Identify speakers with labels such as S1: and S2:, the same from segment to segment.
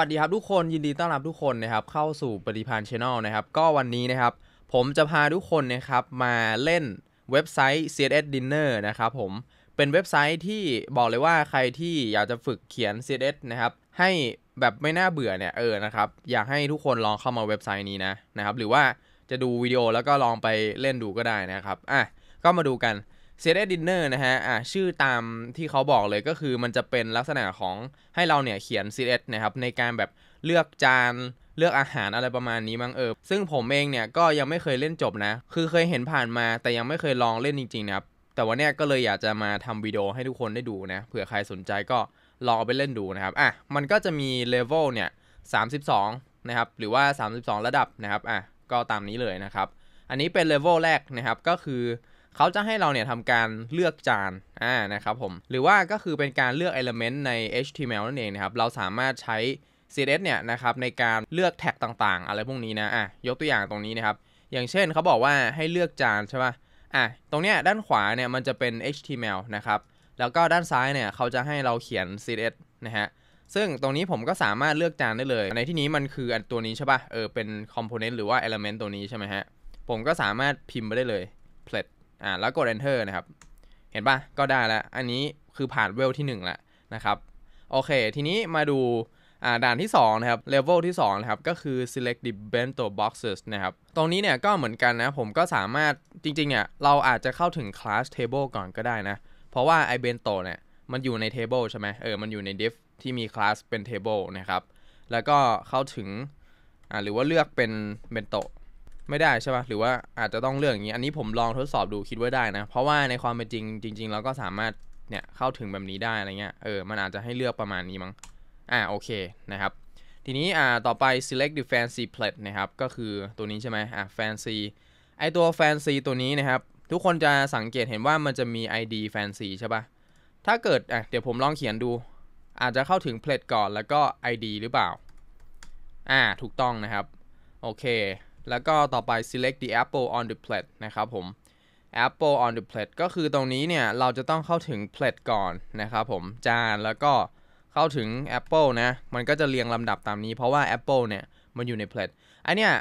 S1: วัสดีครับทุกคนยินดีต้อนรับทุกคนนะครับเข้าสู่ปฏิพานชแนลนะครับ ก็วันนี้นะครับผมจะพาทุกคนนะครับมาเล่นเว็บไซต์ CSS Dinner นะครับผมเป็นเว็บไซต์ที่บอกเลยว่า ใครที่อยากจะฝึกเขียน CSS นะครับให้แบบไม่น่าเบื่อเนี่ยเออนะครับอยากให้ทุกคนลองเข้ามาเว็บไซต์นี้นะนะครับ หรือว่าจะดูวิดีโอแล้วก็ลองไปเล่นดูก็ได้นะครับอ่ะก็มาดูกันเซเรดินเนอร์นะฮะ อ่าชื่อตามที่เขาบอกเลยก็คือมันจะเป็นลักษณะของให้เราเนี่ยเขียนเซเนะครับในการแบบเลือกจานเลือกอาหารอะไรประมาณนี้มั้งเออ ซึ่งผมเองเนี่ยก็ยังไม่เคยเล่นจบนะ คือเคยเห็นผ่านมา แต่ยังไม่เคยลองเล่นจริงๆนะครับ แต่วันนี้ก็เลยอยากจะมาทำวิดีโอให้ทุกคนได้ดูนะ เผื่อใครสนใจก็ลองเอาไปเล่นดูนะครับ อ่ะ มันก็จะมีเลเวลเนี่ยสานะครับ หรือว่า 32 ระดับนะครับ อ่ะ ก็ตามนี้เลยนะครับ อันนี้เป็นเลเวลแรกนะครับ ก็คือเขาจะให้เราเนี่ยทำการเลือกจาน อ่า นะครับผม หรือว่าก็คือเป็นการเลือก element ใน HTML นั่นเองนะครับ เราสามารถใช้ CSS เนี่ยนะครับในการเลือกแท็กต่างๆ อะไรพวกนี้นะ อ่ะยกตัวอย่างตรงนี้นะครับ อย่างเช่นเขาบอกว่าให้เลือกจานใช่ป่ะ อ่ะตรงเนี้ยด้านขวาเนี่ยมันจะเป็น HTML นะครับ แล้วก็ด้านซ้ายเนี่ยเขาจะให้เราเขียน CSS นะฮะ ซึ่งตรงนี้ผมก็สามารถเลือกจานได้เลย ในที่นี้มันคืออันตัวนี้ใช่ป่ะ เออ เป็น component หรือว่า element ตัวนี้ใช่ไหมฮะ ผมก็สามารถพิมพ์ไปได้เลย p l a t อ่าแล้วกด enter นะครับ เห็นปะก็ได้แล้ว อันนี้คือผ่านเวลที่ 1 แล้วนะครับ โอเคทีนี้มาดูอ่าด่านที่2นะครับเลเวลที่2นะครับ ก็คือ select the bento boxes นะครับ ตรงนี้เนี่ยก็เหมือนกันนะผมก็สามารถจริง ๆ เนี่ย เราอาจจะเข้าถึง class table ก่อนก็ได้นะ เพราะว่าไอเบนโตเนี่ย มันอยู่ใน table ใช่ไหมเออมันอยู่ใน div ที่มี class เป็น table นะครับ แล้วก็เข้าถึงอ่าหรือว่าเลือกเป็นเบนโตไม่ได้ใช่ปะ่ะหรือว่าอาจจะต้องเลือกอย่างนี้ อันนี้ผมลองทดสอบดูคิดว่าได้นะ เพราะว่าในความเป็นจริงจริงๆ เราก็สามารถเนี่ยเข้าถึงแบบนี้ได้อะไรเงี้ย เออ มันอาจจะให้เลือกประมาณนี้มั้ง อ่า โอเค นะครับ ทีนี้ อ่า ต่อไป select the fancy plate นะครับ ก็คือตัวนี้ใช่ไหมอ่า fancy ไอตัว fancy ตัวนี้นะครับ ทุกคนจะสังเกตเห็นว่ามันจะมี ID fancy ใช่ปะ่ะ ถ้าเกิด อ่ะ เดี๋ยวผมลองเขียนดู อาจจะเข้าถึงเพลทก่อน แล้วก็ ID หรือเปล่า อ่า ถูกต้องนะครับ โอเคแล้วก็ต่อไป select the apple on the plate นะครับผม apple on the plate ก็คือตรงนี้เนี่ย เราจะต้องเข้าถึง plate ก่อนนะครับผม จานแล้วก็เข้าถึง apple นะ มันก็จะเรียงลำดับตามนี้ เพราะว่า apple เนี่ย มันอยู่ใน plate อันเนี้ย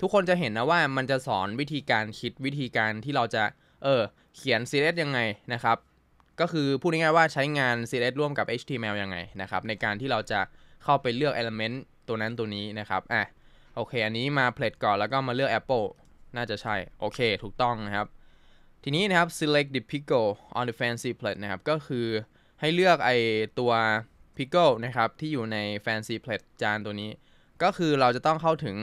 S1: ทุกคนจะเห็นนะว่ามันจะสอนวิธีการคิดวิธีการที่เราจะเออ เขียน s e e l c t ยังไงนะครับ ก็คือพูดง่ายๆว่าใช้งาน s e e l c t ร่วมกับ HTML ยังไงนะครับในการที่เราจะเข้าไปเลือก element ตัวนั้นตัวนี้นะครับอ่ะโอเค อันนี้มาเพลทก่อนแล้วก็มาเลือก Apple น่าจะใช่โอเค ถูกต้องนะครับ ทีนี้นะครับ select the pickle on the fancy plate นะครับก็คือให้เลือกไอตัว pickle นะครับที่อยู่ใน fancy plate จานตัวนี้ ก็คือเราจะต้องเข้าถึง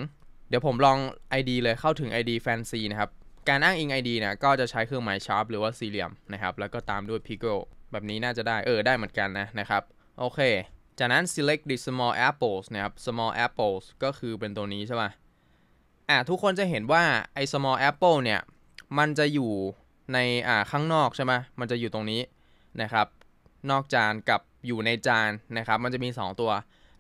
S1: เดี๋ยวผมลอง ID เลยเข้าถึง ID fancy นะครับ การอ้างอิง ID นะก็จะใช้เครื่องหมาย sharp หรือว่าสี่เหลี่ยมนะครับแล้วก็ตามด้วย pickle แบบนี้น่าจะได้เออ ได้เหมือนกันนะนะครับโอเคจากนั้น select the small apples นะครับ small apples ก็คือเป็นตัวนี้ใช่ไหมอ่าทุกคนจะเห็นว่าไอ small apple เนี่ย มันจะอยู่ในอ่าข้างนอกใช่ไหมมันจะอยู่ตรงนี้นะครับ นอกจานกับอยู่ในจานนะครับ มันจะมี 2 ตัว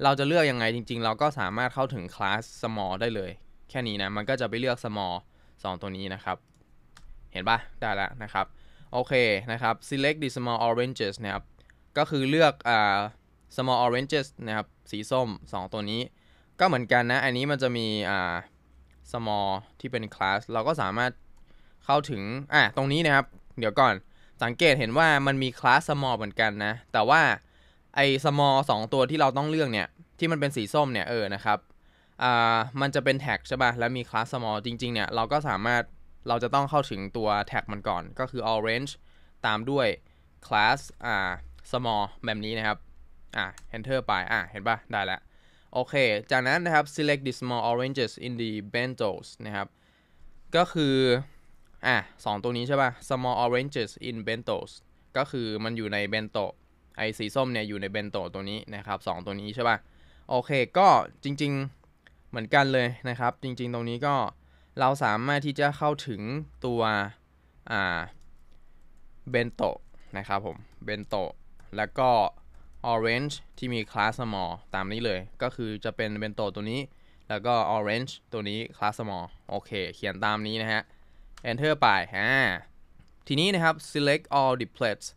S1: เราจะเลือกยังไงจริง ๆ เราก็สามารถเข้าถึงคลาส small ได้เลย แค่นี้นะ มันก็จะไปเลือก small 2 ตัวนี้นะครับ เห็นปะได้แล้วนะครับ โอเคนะครับ select the small oranges นะครับ ก็คือเลือกอ่า small oranges นะครับสีส้ม 2 ตัวนี้ ก็เหมือนกันนะ อันนี้มันจะมีอ่า small ที่เป็น class เราก็สามารถเข้าถึงอ่ะตรงนี้นะครับ เดี๋ยวก่อนสังเกตเห็นว่ามันมี class small เหมือนกันนะ แต่ว่าไอ้ small 2 ตัวที่เราต้องเลือกเนี่ยที่มันเป็นสีส้มเนี่ยเออนะครับอ่ามันจะเป็นแท็กใช่ป่ะแล้วมี class small จริง ๆเนี่ยเราก็สามารถเราจะต้องเข้าถึงตัวแท็กมันก่อน ก็คือ orange ตามด้วย class อ่า small แบบนี้นะครับอ่ะ enter ไป อ่ะ เห็นปะได้แล้ว โอเค จากนั้นนะครับ select the small oranges in the b e n t o s นะครับ ก็คือ อ่ะสองตัวนี้ใช่ปะ small oranges in b e n t o s ก็คือมันอยู่ในเบนโตไอสีส้มเนี่ยอยู่ในเบนโตตัวนี้นะครับสองตัวนี้ใช่ปะโอเค ก็จริงๆ เหมือนกันเลยนะครับ จริงๆ ตรงนี้ก็เราสามารถที่จะเข้าถึงตัว อ่าเบนโตนะครับผม เบนโตแล้วก็ orange ที่มี class small ตามนี้เลย ก็คือจะเป็นเบนโตตัวนี้ แล้วก็ orange ตัวนี้ class small โอเค เขียนตามนี้ นะฮะ enter ไป อ่า ทีนี้ นะครับ select all the plates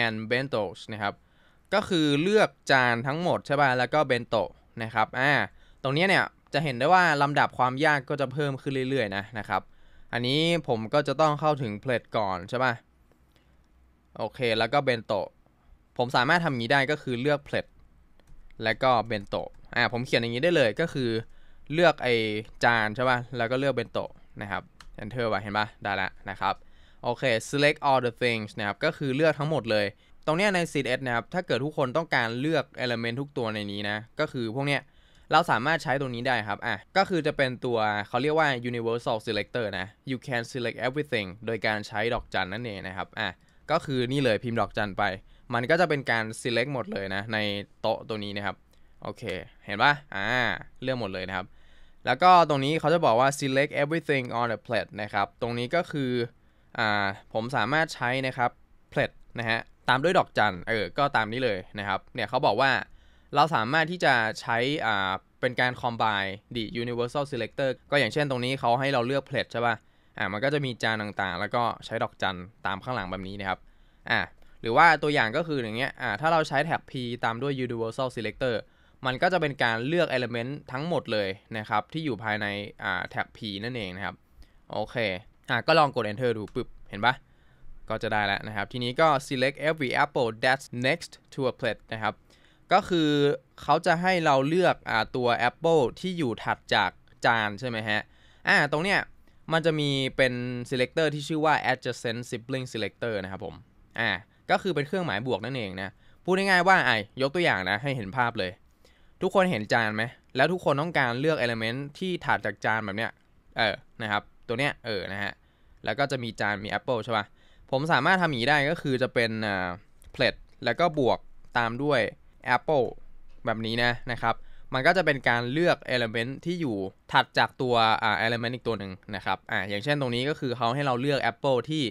S1: and bentos นะครับ ก็คือเลือกจานทั้งหมด ใช่ป่ะ แล้วก็เบนโตนะครับ อ่า ตรงนี้ เนี่ย จะเห็นได้ว่า ลำดับความยาก ก็ จะเพิ่มขึ้นเรื่อย ๆ นะนะครับ อันนี้ผมก็จะต้องเข้าถึงเพลทก่อนใช่ป่ะ โอเค แล้วก็เบนโตผมสามารถทำอย่างนี้ได้ก็คือเลือกเพลทและก็เบนโตะ อ่าผมเขียนอย่างนี้ได้เลยก็คือเลือกไอจานใช่ป่ะ แล้วก็เลือกเบนโตะนะครับ enter ไปเห็นป่ะ ได้ละนะครับ โอเค select all the things นะครับ ก็คือเลือกทั้งหมดเลย ตรงนี้ใน CSS นะครับ ถ้าเกิดทุกคนต้องการเลือก element ทุกตัวในนี้นะ ก็คือพวกเนี้ย เราสามารถใช้ตรงนี้ได้ครับ อ่ะก็คือจะเป็นตัวเขาเรียกว่า universal selector นะ you can select everything โดยการใช้ดอกจันนั่นเองนะครับ อ่ะก็คือนี่เลยพิมพ์ดอกจันไปมันก็จะเป็นการ select หมดเลยนะ ใน โต๊ะตัวนี้นะครับ โอเค เห็นปะอ่าเลือกหมดเลยนะครับ แล้วก็ ตรงนี้เขาจะบอกว่า select everything on the plate นะครับตรงนี้ก็คืออ่าผมสามารถใช้นะครับ plate นะฮะตามด้วยดอกจันเออก็ตามนี้เลยนะครับเนี่ยเขาบอกว่าเราสามารถที่จะใช้อ่าเป็นการ combine the universal selector ก็อย่างเช่นตรงนี้เขาให้เราเลือก plate ใช่ปะ่ะอ่ามันก็จะมีจานต่างๆ แล้วก็ใช้ดอกจันตามข้างหลังแบบนี้นะครับอ่าหรือว่าตัวอย่างก็คืออย่างเงี้ย อ่า ถ้าเราใช้แท็ก p ตามด้วย universal selector มันก็จะเป็นการเลือก element ทั้งหมดเลยนะครับ ที่อยู่ภายใน อ่า แท็ก p นั่นเองนะครับ โอเค อ่าก็ลองกด enter ดูปึ๊บ เห็นปะก็จะได้แล้วนะครับ ทีนี้ก็ select every apple that's next to a plate นะครับ ก็คือเขาจะให้เราเลือกอตัว apple ที่อยู่ถัดจากจานใช่ไหมฮะ อ่า ตรงเนี้ย มันจะมีเป็น selector ที่ชื่อว่า adjacent sibling selector นะครับผม อ่าก็คือเป็นเครื่องหมายบวกนั่นเองนะพูดง่ายๆว่าไอ้ยกตัวอย่างนะ ให้เห็นภาพเลย ทุกคนเห็นจานไหมแล้วทุกคนต้องการเลือกเอลเมนต์ที่ถัดจากจานแบบเนี้ยเออนะครับตัวเนี้ยเออนะฮะแล้วก็จะมีจานมี Apple ใช่ปะ่ะผมสามารถทำอย่างนี้ได้ก็คือจะเป็นเพลทแล้วก็บวกตามด้วย Apple แบบนี้นะนะครับ มันก็จะเป็นการเลือก Element ที่อยู่ถัดจากตัวอ่า Element อีกตัวหนึ่งนะครับอ่าอย่างเช่นตรงนี้ก็คือเขาให้เราเลือก Apple ที่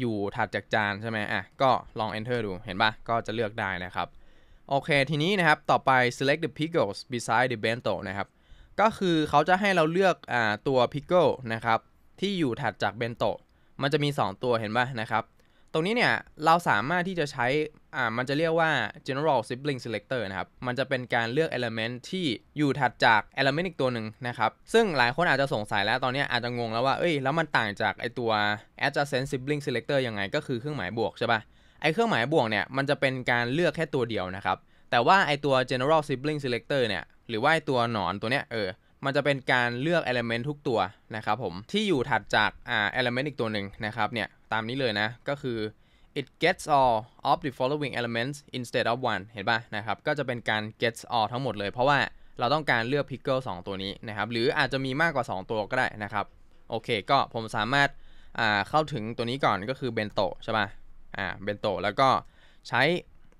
S1: อยู่ถัดจากจานใช่ไหม อ่ะ ก็ลอง enter ดู เห็นปะก็จะเลือกได้นะครับ โอเค ทีนี้นะครับ ต่อไป select the pickles beside the bento นะครับ ก็คือเขาจะให้เราเลือกอ่าตัว pickle นะครับ ที่อยู่ถัดจากเบนโตะ มันจะมี 2 ตัวเห็นปะนะครับรงนี้เนี่ยเราสามารถที่จะใช้อ่ามันจะเรียกว่า general sibling selector นะครับมันจะเป็นการเลือก element ที่อยู่ถัดจาก element อีกตัวหนึ่งนะครับซึ่งหลายคนอาจจะสงสัยแล้วตอนนี้อาจจะงงแล้วว่าเอ้ยแล้วมันต่างจากไอตัว adjacent sibling selector ยังไงก็คือเครื่องหมายบวกใช่ปะ่ะไอเครื่องหมายบวกเนี่ยมันจะเป็นการเลือกแค่ตัวเดียวนะครับแต่ว่าไอตัว general sibling selector เนี่ยหรือว่าไอตัวหนอนตัวเนี้ยเออมันจะเป็นการเลือก element ทุกตัวนะครับผมที่อยู่ถัดจากอ่า element อีกตัวหนึ่งนะครับเนี่ยตามนี้เลยนะ ก็คือ it gets all of the following elements instead of one เห็นป่ะนะครับ ก็จะเป็นการ gets all ทั้งหมดเลย เพราะว่าเราต้องการเลือก pickle 2 ตัวนี้นะครับ หรืออาจจะมีมากกว่า 2 ตัวก็ได้นะครับ โอเค ก็ผมสามารถเข้าถึงตัวนี้ก่อนก็คือ bento ใช่ป่ะ อ่า bento แล้วก็ใช้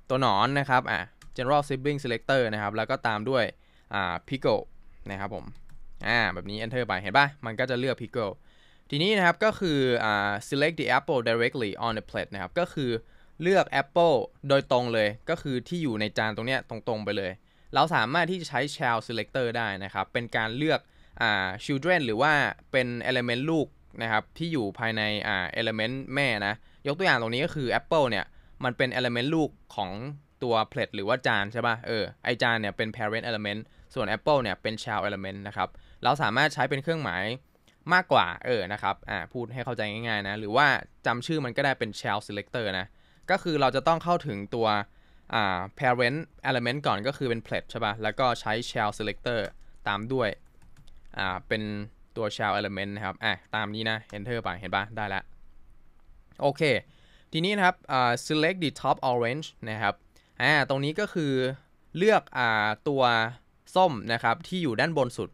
S1: ตัวหนอนนะครับ อ่า general sibling selector นะครับ แล้วก็ตามด้วย อ่า pickle นะครับผม อ่าแบบนี้ enter ไป เห็นป่ะ มันก็จะเลือก pickle ทีนี้นะครับก็คือ select the apple directly on the plate นะครับก็คือเลือก apple โดยตรงเลย ก็คือที่อยู่ในจานตรงเนี้ยตรงๆไปเลย เราสามารถที่จะใช้ child selector ได้นะครับเป็นการเลือก children หรือว่าเป็น element ลูกนะครับที่อยู่ภายใน element แม่นะยกตัวอย่างตรงนี้ก็คือ apple เนี่ยมันเป็น element ลูกของตัว plate หรือว่าจานใช่ปะ่ะเออไอจานเนี่ยเป็น parent element ส่วน apple เนี่ยเป็น child element นะครับเราสามารถใช้เป็นเครื่องหมายมากกว่าเออนะครับ อ่า พูดให้เข้าใจง่ายๆนะ หรือว่าจำชื่อมันก็ได้เป็น child selector นะ ก็คือเราจะต้องเข้าถึงตัวอ่า parent element ก่อนก็คือเป็น p l a t ใช่ปะ่ะแล้วก็ใช้ child selector ตามด้วย อ่า เป็นตัว child element นะครับ อ่ะตามนี้นะ enter ไปเห็นปะ่ะ ได้ละ โอเค ทีนี้นะครับ อ่า select the top orange นะครับ อ่า ตรงนี้ก็คือเลือก อ่า ตัวส้มนะครับ ที่อยู่ด้านบนสุด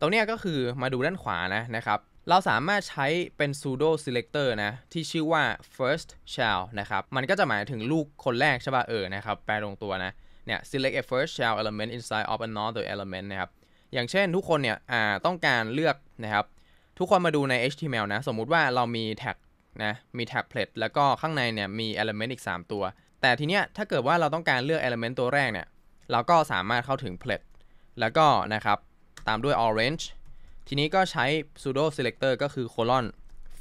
S1: ตรงนี้ก็คือมาดูด้านขวานะนะครับ เราสามารถใช้เป็น pseudo selector นะที่ชื่อว่า first child นะครับ มันก็จะหมายถึงลูกคนแรกใช่ป่ะเออนะครับแปลตรงตัวนะเนี่ย select a first child element inside of another element นะครับอย่างเช่นทุกคนเนี่ยอ่าต้องการเลือกนะครับ ทุกคนมาดูใน HTML นะ สมมุติว่าเรามีแท็กนะมีแท็กเพลทแล้วก็ข้างในเนี่ยมี element อีก 3 ตัว แต่ทีเนี้ยถ้าเกิดว่าเราต้องการเลือก element ตัวแรกเนี่ย เราก็สามารถเข้าถึงเพลทแล้วก็นะครับตามด้วย orange ทีนี้ก็ใช้ s u d o selector ก็คือ colon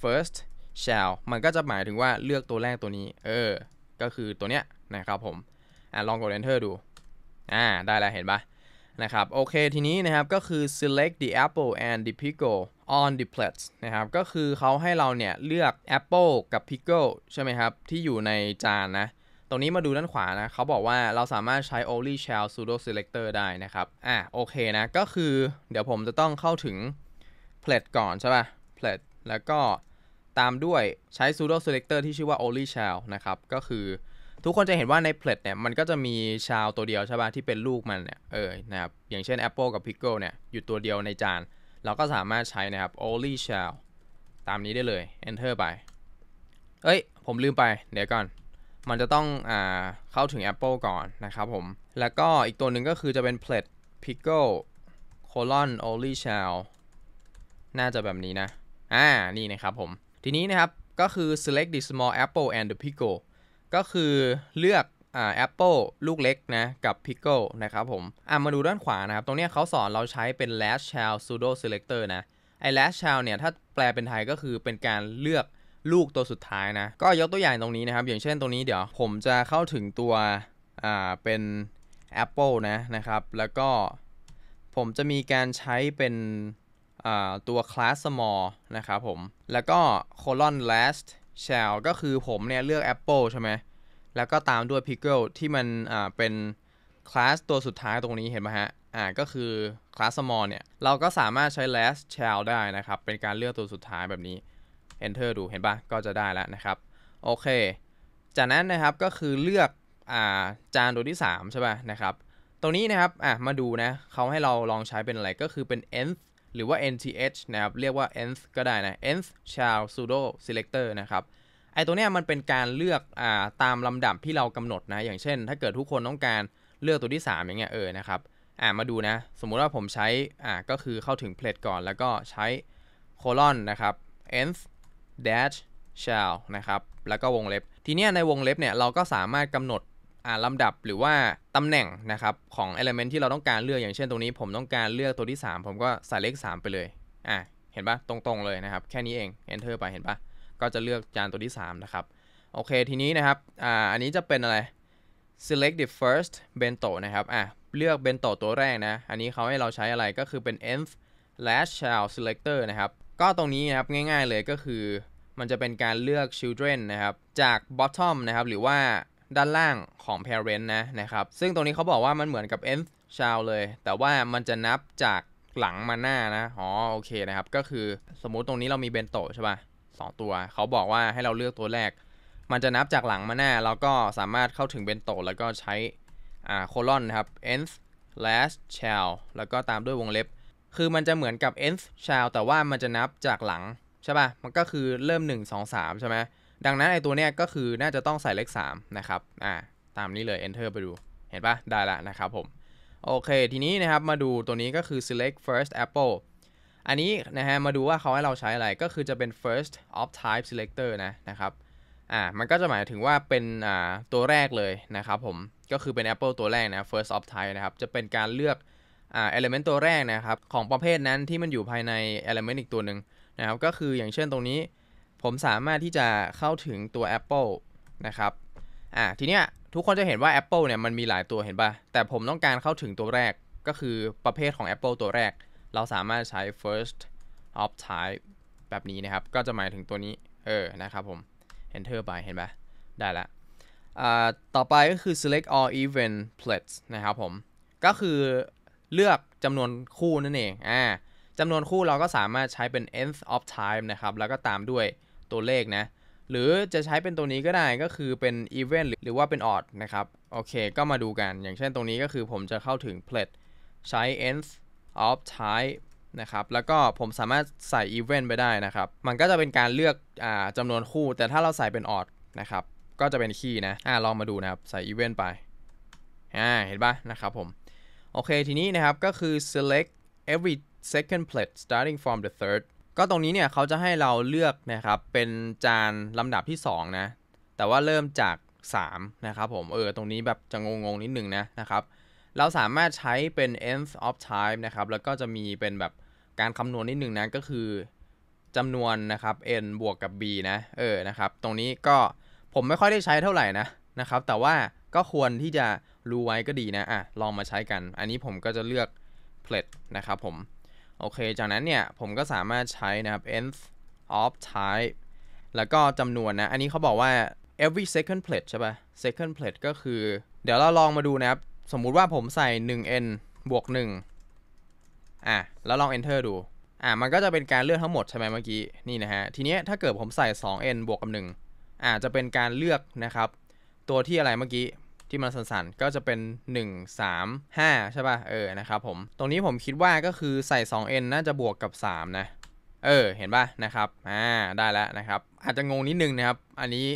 S1: first s h e l l มันก็จะหมายถึงว่าเลือกตัวแรกตัวนี้ เออ ก็คือตัวเนี้ยนะครับผมอ่ลองกด enter ดู อ่า ได้แล้วเห็นปะนะครับ โอเคทีนี้นะครับ ก็คือ select the apple and the pickle on the plate นะครับ ก็คือเขาให้เราเนี่ย เลือก apple กับ pickle ใช่ไหมครับ ที่อยู่ในจานนะตรงนี้มาดูด้านขวานะ เขาบอกว่าเราสามารถใช้ only s h i l l pseudo selector ได้นะครับ อ่ะโอเคนะ ก็คือเดี๋ยวผมจะต้องเข้าถึง p l a t ก่อนใช่ป่ะ p l a t แล้วก็ตามด้วยใช้ pseudo selector ที่ชื่อว่า only s h i l l นะครับ ก็คือทุกคนจะเห็นว่าใน p l a t เนี่ยมันก็จะมี child ตัวเดียวใช่ป่ะที่เป็นลูกมันเนี่ยเออนะครับ อย่างเช่น Apple กับ Pickle เนี่ยอยู่ตัวเดียวในจาน เราก็สามารถใช้นะครับ only s h i l l ตามนี้ได้เลย enter ไปเอ้ยผมลืมไปเดี๋ยวก่อนมันจะต้องอ่าเข้าถึง Apple ก่อนนะครับผม แล้วก็อีกตัวหนึ่งก็คือจะเป็น p l ล t pickle colon only s h e l น่าจะแบบนี้นะอ่านี่นะครับผม ทีนี้นะครับก็คือ select the small apple and the pickle ก็คือเลือกอ่า apple ลูกเล็กนะกับ pickle นะครับผมอ่ามาดูด้านขวานะครับ ตรงนี้เขาสอนเราใช้เป็น last c h i l d pseudo selector นะไอ last c h i l d เนี่ยถ้าแปลเป็นไทยก็คือเป็นการเลือกลูกตัวสุดท้ายนะ ก็ยกตัวอย่างตรงนี้นะครับ อย่างเช่นตรงนี้เดี๋ยวผมจะเข้าถึงตัวอ่าเป็น Apple นะนะครับ แล้วก็ผมจะมีการใช้เป็นตัว class small นะครับผม แล้วก็ colon last s h e l l ก็คือผมเนี่ยเลือก apple ใช่ไหมแล้วก็ตามด้วย pickle ที่มันเป็น class ตัวสุดท้ายตรงนี้เห็นไหมฮะอ่าก็คือ class small เนี่ย เราก็สามารถใช้ last s h e l l ได้นะครับ เป็นการเลือกตัวสุดท้ายแบบนี้ Enter ดูเห็นปะก็จะได้แล้วนะครับ โอเค จากนั้นนะครับก็คือเลือก อ่า จานตัวที่ 3 ใช่ปะนะครับตัวนี้นะครับ อ่ะมาดูนะเขาให้เราลองใช้เป็นอะไรก็คือเป็น nth หรือว่า nth นะครับ เรียกว่า nth ก็ได้นะ nth child s u d o selector นะครับ ไอตัวเนี้ยมันเป็นการเลือกอ่าตามลำดับที่เรากำหนดนะ อย่างเช่น ถ้าเกิดทุกคนต้องการเลือกตัวที่ 3 อย่างเงี้ยเออนะครับอ่ามาดูนะสมมุติว่าผมใช้อ่าก็คือเข้าถึงเพลทก่อน แล้วก็ใช้โคลอนนะครับ nth dash shall นะครับ แล้วก็วงเล็บ ทีนี้ในวงเล็บเนี่ยเราก็สามารถกำหนดลำดับหรือว่าตำแหน่งนะครับของ element ที่เราต้องการเลือกอย่างเช่นตรงนี้ผมต้องการเลือกตัวที่ 3ผมก็ใส่เลข3ไปเลยอ่ะเห็นปะตรงๆ เลยนะครับ แค่นี้เอง enter ไปเห็นปะก็จะเลือกจานตัวที่ 3 นะครับโอเคทีนี้นะครับอ่าอันนี้จะเป็นอะไร select the first bento นะครับอ่ะเลือก bento ตัวแรกนะ อันนี้เขาให้เราใช้อะไรก็คือเป็น env slash shell selector นะครับก็ตรงนี้นะครับง่ายๆเลยก็คือ มันจะเป็นการเลือก children นะครับจาก bottom นะครับหรือว่าด้านล่างของ parent นะนะครับซึ่งตรงนี้เขาบอกว่ามันเหมือนกับ nth child เลยแต่ว่ามันจะนับจากหลังมาหน้านะอ๋อโอเคนะครับ ก็คือสมมุติตรงนี้เรามีเบนโตใช่ปะ่ะ2ตัวเขาบอกว่าให้เราเลือกตัวแรก มันจะนับจากหลังมาหน้าเราก็สามารถเข้าถึงเบนโตแล้วก็ใช้อ่าโคลอนนะครับ nth last child แล้วก็ตามด้วยวงเล็บคือมันจะเหมือนกับ nth child แต่ว่ามันจะนับจากหลัง ใช่ป่ะ มันก็คือเริ่ม 1 2 3 ใช่ไหมดังนั้นไอตัวเนี้ยก็คือน่าจะต้องใส่เลข 3 นะครับ อ่า ตามนี้เลย enter ไปดู เห็นป่ะ ได้ละนะครับผม โอเค ทีนี้นะครับมาดูตัวนี้ก็คือ select first apple อันนี้นะฮะ มาดูว่าเขาให้เราใช้อะไร ก็คือจะเป็น first of type selector นะนะครับ อ่า มันก็จะหมายถึงว่าเป็นอ่าตัวแรกเลยนะครับผม ก็คือเป็น apple ตัวแรกนะ first of type นะครับ จะเป็นการเลือกอ่าเอลเมนต์ตัวแรกนะครับของประเภทนั้นที่มันอยู่ภายในเอลเมนต์อีกตัวหนึ่งนะครับก็คืออย่างเช่นตรงนี้ ผมสามารถที่จะเข้าถึงตัว Apple นะครับอ่าทีเนี้ยทุกคนจะเห็นว่า Apple เนี่ยมันมีหลายตัวเห็นปะ่ะ แต่ผมต้องการเข้าถึงตัวแรกก็คือประเภทของ Apple ตัวแรก เราสามารถใช้ first of type แบบนี้นะครับก็จะหมายถึงตัวนี้เออนะครับผม enter ไปเห็นปะได้ละอ่าต่อไปก็คือ select all event plates นะครับผมก็คือเลือกจำนวนคู่นั่นเอง อ่าจำนวนคู่เราก็สามารถใช้เป็น nth of time นะครับ แล้วก็ตามด้วยตัวเลขนะ หรือจะใช้เป็นตัวนี้ก็ได้ ก็คือเป็น even t หรือว่าเป็น odd นะครับ โอเค ก็มาดูกัน อย่างเช่นตรงนี้ก็คือผมจะเข้าถึง p l a t ใช้ nth of type นะครับ แล้วก็ผมสามารถใส่ even t ไปได้นะครับ มันก็จะเป็นการเลือก อ่าจำนวนคู่ แต่ถ้าเราใส่เป็น odd นะครับ ก็จะเป็นคีย์นะ อ่า ลองมาดูนะครับ ใส่ even t ไป อ่า เห็นปะนะครับผมโอเคทีนี้นะครับก็คือ select every second plate starting from the third ก็ตรงนี้เนี่ยเขาจะให้เราเลือกนะครับ เป็นจานลำดับที่2นะแต่ว่าเริ่มจาก 3 นะครับผม เออตรงนี้แบบจะงงๆนิดนึงนะนะครับ เราสามารถใช้เป็น nth of time นะครับ แล้วก็จะมีเป็นแบบการคำนวณนิดนึงนะ ก็คือจำนวนนะครับ n บวกกับ b นะ เออนะครับ ตรงนี้ก็ผมไม่ค่อยได้ใช้เท่าไหร่นะนะครับ แต่ว่าก็ควรที่จะรู้ไว้ก็ดีนะอ่ะ ลองมาใช้กัน อันนี้ผมก็จะเลือกเพลทนะครับผม โอเค จากนั้นเนี่ย ผมก็สามารถใช้นะครับ nth of type แล้วก็จำนวนนะ อันนี้เขาบอกว่า every second plate ใช่ปะ่ะ second plate ก็คือ เดี๋ยวเราลองมาดูนะครับ สมมุติว่าผมใส่ 1n บวก1อ่ะ แล้วลอง enter ดู อ่ะ มันก็จะเป็นการเลือกทั้งหมดใช่ไหมเมื่อกี้ นี่นะฮะ ทีนี้ถ้าเกิดผมใส่ 2n บวกกับ1อ่ะจะเป็นการเลือกนะครับ ตัวที่อะไรเมื่อกี้ที่มันสั่นๆ ก็จะเป็น 1 3 5 ใช่ป่ะ เออ นะครับผม ตรงนี้ผมคิดว่าก็คือใส่ 2n น่าจะบวกกับ 3 นะ เออ เห็นป่ะ นะครับ อ่า ได้แล้วนะครับ อาจจะงงนิดนึงนะครับ อันนี้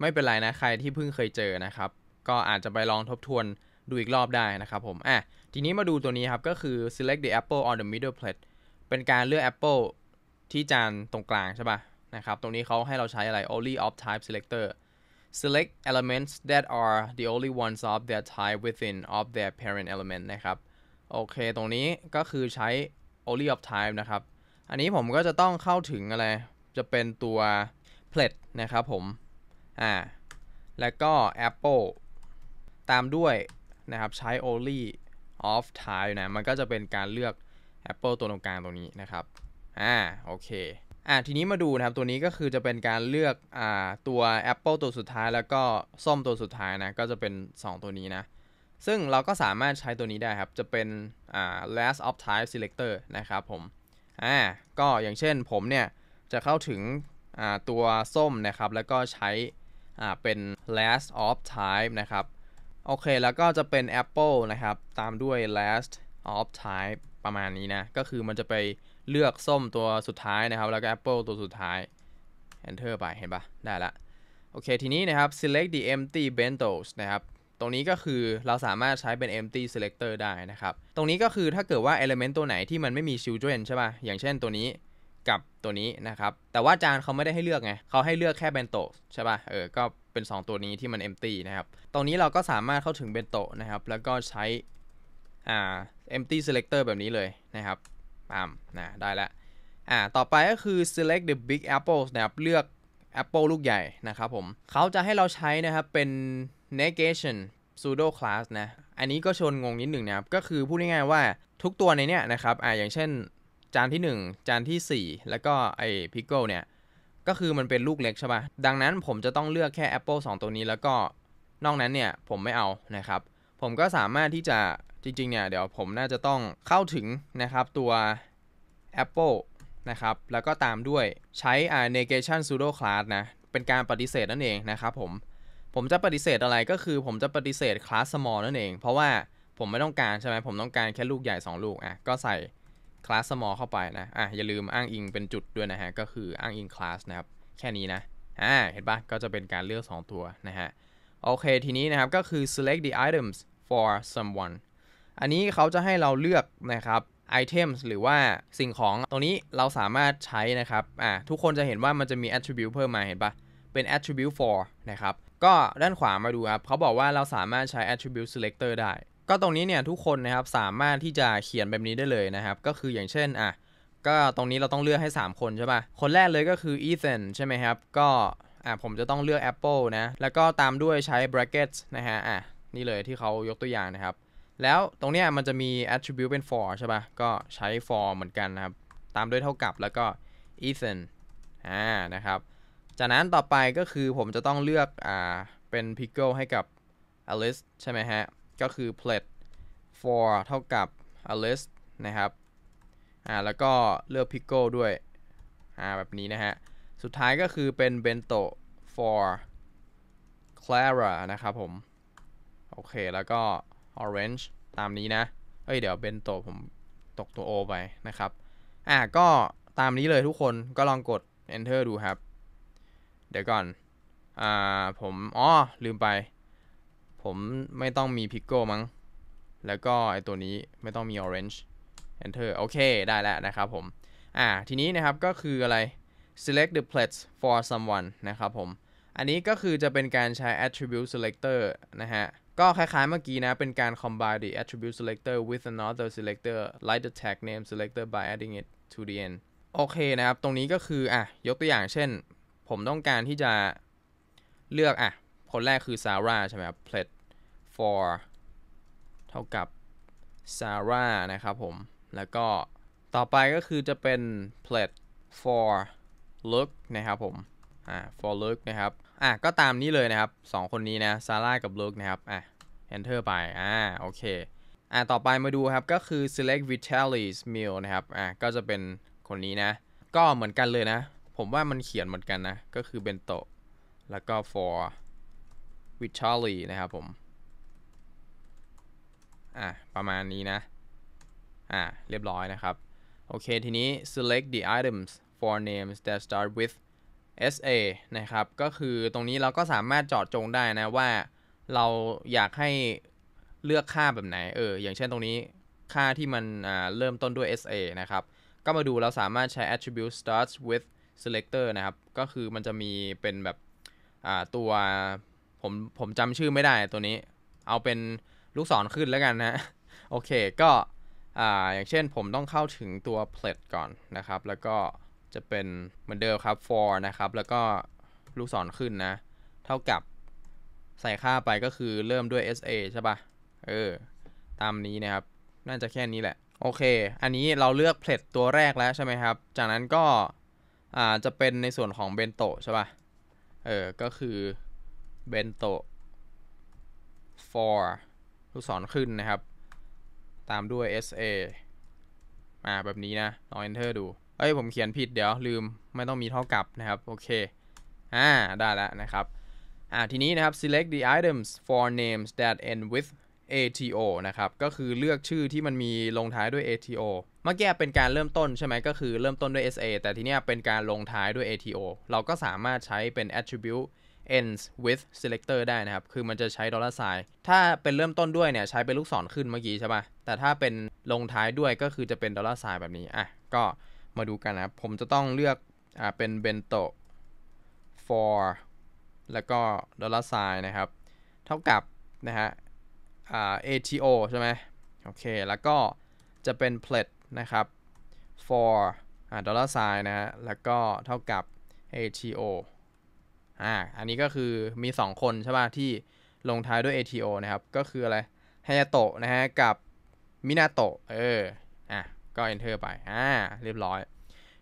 S1: ไม่เป็นไรนะ ใครที่เพิ่งเคยเจอนะครับ ก็อาจจะไปลองทบทวนดูอีกรอบได้นะครับผมอ่ะทีนี้มาดูตัวนี้ครับ ก็คือ select the apple on the middle plate เป็นการเลือก apple ที่จานตรงกลางใช่ป่ะ นะครับ ตรงนี้เขาให้เราใช้อะไร only of type selector select elements that are the only ones of their type within of their parent element นะครับ โอเค ตรงนี้ก็คือใช้ only of type นะครับ อันนี้ผมก็จะต้องเข้าถึงอะไร จะเป็นตัว p l a t นะครับผม อ่า แล้วก็ apple ตามด้วยนะครับ ใช้ only of type นะ มันก็จะเป็นการเลือก apple ตัวตรงกลางตรงนี้นะครับ อ่า โอเคอ่าทีนี้มาดูนะครับตัวนี้ก็คือจะเป็นการเลือกอ่าตัว Apple ตัวสุดท้ายแล้วก็ส้มตัวสุดท้ายนะก็จะเป็น 2 ตัวนี้นะ ซึ่งเราก็สามารถใช้ตัวนี้ได้ครับจะเป็นอ่า last of type selector นะครับผมอ่าก็อย่างเช่นผมเนี่ย จะเข้าถึงอ่าตัวส้มนะครับ แล้วก็ใช้อ่าเป็น last of type นะครับ โอเคแล้วก็จะเป็น Apple นะครับ ตามด้วย last of type ประมาณนี้นะก็คือมันจะไปเลือกส้มตัวสุดท้ายนะครับ แล้วก็ Apple ตัวสุดท้าย Enter ไป เห็นปะได้ละ โอเค ทีนี้นะครับ select the empty bentos นะครับ ตรงนี้ก็คือเราสามารถใช้เป็น empty selector ได้นะครับ ตรงนี้ก็คือถ้าเกิดว่า element ตัวไหนที่มันไม่มี children ใช่ปะอย่างเช่นตัวนี้กับตัวนี้นะครับ แต่ว่าจานเขาไม่ได้ให้เลือกไง เขาให้เลือกแค่ bento ใช่ปะเออ ก็เป็น 2 ตัวนี้ที่มัน empty นะครับ ตรงนี้เราก็สามารถเข้าถึง bento นะครับ แล้วก็ใช้อ่า empty selector แบบนี้เลยนะครับปั๊มนะได้แล้วอ่าต่อไปก็คือ select the big apples นะครับเลือก apple ลูกใหญ่นะครับผมเขาจะให้เราใช้นะครับเป็น negation pseudo class นะอันนี้ก็ชนงงนิดหนึ่งนะครับก็คือพูดง่ายๆว่าทุกตัวในเนี้ยนะครับอ่าอย่างเช่นจานที่ 1 จานที่ 4 แล้วก็ไอ้ิกเกิลเนี่ยก็คือมันเป็นลูกเล็กใช่ปะ่ะดังนั้นผมจะต้องเลือกแค่ apple 2ตัวนี้แล้วก็นอกนั้นเนี่ยผมไม่เอานะครับผมก็สามารถที่จะจริงๆ เนี่ย เดี๋ยวผมน่าจะต้องเข้าถึงนะครับตัว Apple นะครับ แล้วก็ตามด้วยใช้ negation pseudo class นะ เป็นการปฏิเสธนั่นเองนะครับผม ผมจะปฏิเสธอะไรก็คือผมจะปฏิเสธ class small นั่นเอง เพราะว่าผมไม่ต้องการใช่ไหม ผมต้องการแค่ลูกใหญ่ 2 ลูกอ่ะก็ใส่ class small เข้าไปนะ อ่ะอย่าลืมอ้างอิงเป็นจุดด้วยนะฮะ ก็คืออ้างอิง class นะครับ แค่นี้นะ อ่า เห็นปะก็จะเป็นการเลือก 2 ตัวนะฮะ โอเค ทีนี้นะครับ ก็คือ select the items for someone อันนี้เขาจะให้เราเลือกนะครับไอเทมหรือว่าสิ่งของตรงนี้เราสามารถใช้นะครับ อ่าทุกคนจะเห็นว่ามันจะมี attribute เพิ่มมาเห็นปะเป็น attribute for นะครับ ก็ด้านขวามาดูครับ เขาบอกว่าเราสามารถใช้ attribute selector ได้ ก็ตรงนี้เนี่ยทุกคนนะครับสามารถที่จะเขียนแบบนี้ได้เลยนะครับ ก็คืออย่างเช่น อ่ะก็ตรงนี้เราต้องเลือกให้ 3 คนใช่ปะคนแรกเลยก็คือ Ethan ใช่ไหมครับ ก็ อ่ะผมจะต้องเลือก Apple นะ แล้วก็ตามด้วยใช้ brackets นะฮะ อ่ะนี่เลยที่เขายกตัวอย่างนะครับแล้วตรงเนี้ยมันจะมี attribute เป็น for ใช่ปะ่ะก็ใช้ for เหมือนกันนะครับ ตามด้วยเท่ากับแล้วก็ Ethan อ่า นะครับ จากนั้นต่อไปก็คือผมจะต้องเลือก อ่า เป็น pickle ให้กับ Alice ใช่ไหมฮะ ก็คือ plate for เท่ากับ Alice นะครับ อ่า แล้วก็เลือก pickle ด้วย อ่า แบบนี้นะฮะ สุดท้ายก็คือเป็น bento for Clara นะครับผม โอเค แล้วก็ orange ตามนี้นะเอ้ยเดี๋ยวเป็นตัวผม ตกตัว O ไปนะครับ อ่ะก็ตามนี้เลยทุกคนก็ลองกด enter ดูครับ เดี๋ยวก่อน อ่า ผมอ๋อลืมไป ผมไม่ต้องมี pickle มั้ง แล้วก็ไอตัวนี้ไม่ต้องมี orange enter โอเค ได้แล้วนะครับผม อ่าทีนี้นะครับก็คืออะไร select the plates for someone นะครับผม อันนี้ก็คือจะเป็นการใช้ attribute selector นะฮะก็คล้ายๆเมื่อกี้นะ เป็นการ combine the attribute selector with another selector like the tag name selector by adding it to the end โอเคนะครับ ตรงนี้ก็คือ อ่ะ ยกตัวอย่างเช่น ผมต้องการที่จะเลือก อ่ะคนแรกคือซาร่าใช่ไหมครับ p l a t for เท่ากับซาร่านะครับผม แล้วก็ต่อไปก็คือจะเป็น p l a t for look นะครับผม อ่า for look นะครับอ่ะก็ตามนี้เลยนะครับ2คนนี้นะ ซาร่ากับลูกนะครับ อ่ะ enter ไป อ่าโอเค อ่ะ ต่อไปมาดูครับ ก็คือ select Vitalis meal นะครับ อ่ะ ก็จะเป็นคนนี้นะ ก็เหมือนกันเลยนะ ผมว่ามันเขียนเหมือนกันนะ ก็คือเบนโตะแล้วก็ for Vitali นะครับผม อ่ะ ประมาณนี้นะ อ่ะเรียบร้อยนะครับ โอเค ทีนี้ select the items for names that start with SA นะครับ ก็คือตรงนี้เราก็สามารถจอดจงได้นะว่าเราอยากให้เลือกค่าแบบไหน เออ อย่างเช่นตรงนี้ค่าที่มันเริ่มต้นด้วย SA นะครับ ก็มาดูเราสามารถใช้ attribute starts with selector นะครับ ก็คือมันจะมีเป็นแบบตัวผมผมจำชื่อไม่ได้ตัวนี้เอาเป็นลูกศรขึ้นแล้วกันนะ โอเค ก็อย่างเช่นผมต้องเข้าถึงตัว p l a t ก่อนนะครับ แล้วก็จะเป็นเหมือนเดิมครับ for นะครับ แล้วก็ลูกศรขึ้นนะ เท่ากับใส่ค่าไปก็คือเริ่มด้วย sa ใช่ปะ่ะเออ ตามนี้นะครับ น่าจะแค่นี้แหละ โอเค อันนี้เราเลือกเพลทตัวแรกแล้วใช่ไหมครับ จากนั้นก็ อ่า จะเป็นในส่วนของเบนโตใช่ปะ่ะเออ ก็คือเบนโต for ลูกศรขึ้นนะครับ ตามด้วย sa อ่าแบบนี้นะ ลอง enter ดูเอ้ยผมเขียนผิดเดี๋ยวลืมไม่ต้องมีเท่ากับนะครับ โอเค อ่า ได้แล้วนะครับ อ่า ทีนี้นะครับ select the items for names that end with ATO นะครับ ก็คือเลือกชื่อที่มันมีลงท้ายด้วย ATO เมื่อกี้เป็นการเริ่มต้นใช่ไหมก็คือเริ่มต้นด้วย SA แต่ทีนี้เป็นการลงท้ายด้วย ATO เราก็สามารถใช้เป็น attribute ends with selector ได้นะครับ คือมันจะใช้ dollar sign ถ้าเป็นเริ่มต้นด้วยเนี่ยใช้เป็นลูกศรขึ้นเมื่อกี้ใช่ปห่ะแต่ถ้าเป็นลงท้ายด้วยก็คือจะเป็น dollar sign แบบนี้อ่ะก็มาดูกันนะครับ ผมจะต้องเลือกอ่าเป็นเบนโต for แล้วก็ดอลลาร์ไซน์นะครับ เท่ากับนะฮะอ่า ATO ใช่ไหมโอเค แล้วก็จะเป็นเพลทนะครับ for ดอลลาร์ไซน์นะฮะ แล้วก็เท่ากับ ATO อ่าอันนี้ก็คือมี 2 คนใช่ป่ะที่ลงท้ายด้วย ATO นะครับ ก็คืออะไรฮายาโตะนะฮะ กับมินาโตะ เอออ่ะก็ enter ไป อ่า เรียบร้อย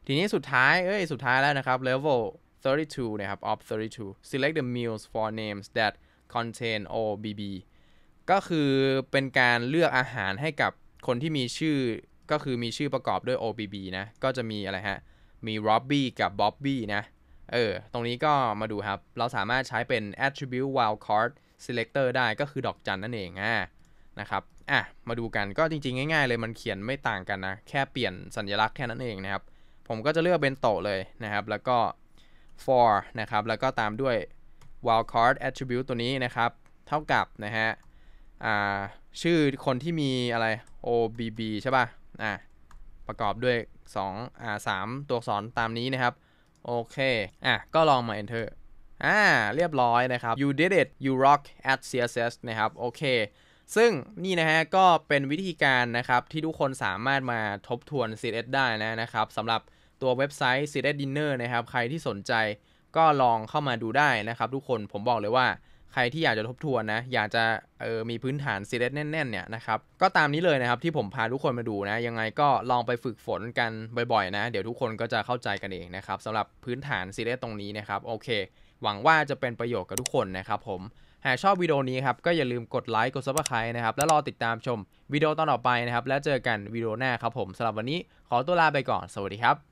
S1: ทีนี้สุดท้าย เอ้ย สุดท้ายแล้วนะครับ level 32 นะครับ of 32 select the meals for names that contain OBB ก็คือเป็นการเลือกอาหารให้กับคนที่มีชื่อ ก็คือมีชื่อประกอบด้วย OBB นะ ก็จะมีอะไรฮะ มี Robbie กับ Bobby นะ เออ ตรงนี้ก็มาดูครับ เราสามารถใช้เป็น attribute wildcard selector ได้ ก็คือดอกจันนั่นเองอ่านะครับ อ่ะ มาดูกันก็จริงๆ ง่ายๆ เลย มันเขียนไม่ต่างกันนะ แค่เปลี่ยนสัญลักษณ์แค่นั้นเองนะครับ ผมก็จะเลือกเบนโตเลยนะครับ แล้วก็ for นะครับ แล้วก็ตามด้วย wildcard attribute ตัวนี้นะครับ เท่ากับนะฮะ อ่า ชื่อคนที่มีอะไร OBB ใช่ป่ะ อ่ะ ประกอบด้วย2อ่ามตัวอักษรตามนี้นะครับ โอเค อ่ะ ก็ลองมา enter อ่า เรียบร้อยนะครับ you did it you rock at css นะครับ โอเคซึ่งนี่นะฮะก็เป็นวิธีการนะครับที่ทุกคนสามารถมาทบทวน CSS ได้นะนะครับสำหรับตัวเว็บไซต์ c s เ Dinner นะครับ ใครที่สนใจก็ลองเข้ามาดูได้นะครับทุกคนผมบอกเลยว่าใครที่อยากจะทบทวนนะ อยากจะออมีพื้นฐาน CSS แน่นๆเนี่ยนะครับ ก็ตามนี้เลยนะครับที่ผมพาทุกคนมาดูนะ ยังไงก็ลองไปฝึกฝนกันบ่อยๆ นะ เดี๋ยวทุกคนก็จะเข้าใจกันเองนะครับสำหรับพื้นฐาน CSS ตรงนี้นะครับโอเค หวังว่าจะเป็นประโยชน์กับทุกคนนะครับ ผมหากชอบวิดีโอนี้ครับ ก็อย่าลืมกดไลค์ กดซับสไครต์นะครับ แล้วรอติดตามชมวิดีโอตอนต่อไปนะครับ แล้วเจอกันวิดีโอหน้าครับผม สำหรับวันนี้ขอตัวลาไปก่อนสวัสดีครับ